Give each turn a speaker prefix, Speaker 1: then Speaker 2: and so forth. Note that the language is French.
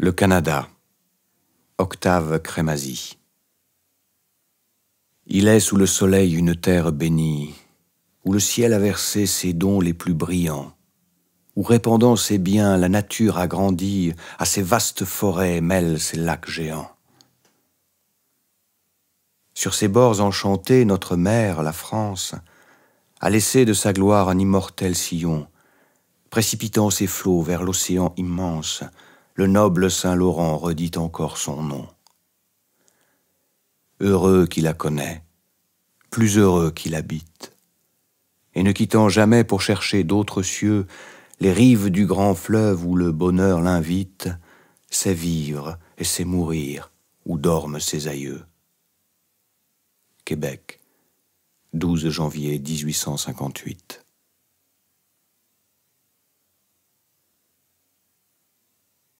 Speaker 1: Le Canada. Octave Crémazie. Il est sous le soleil une terre bénie, où le ciel a versé ses dons les plus brillants, où répandant ses biens, la nature a grandi, à ses vastes forêts mêle ses lacs géants. Sur ses bords enchantés, notre mère, la France, a laissé de sa gloire un immortel sillon, précipitant ses flots vers l'océan immense, le noble Saint Laurent redit encore son nom. Heureux qui la connaît, plus heureux qui l'habite, et ne quittant jamais pour chercher d'autres cieux les rives du grand fleuve où le bonheur l'invite, sait vivre et sait mourir où dorment ses aïeux. Québec, 12 janvier 1858.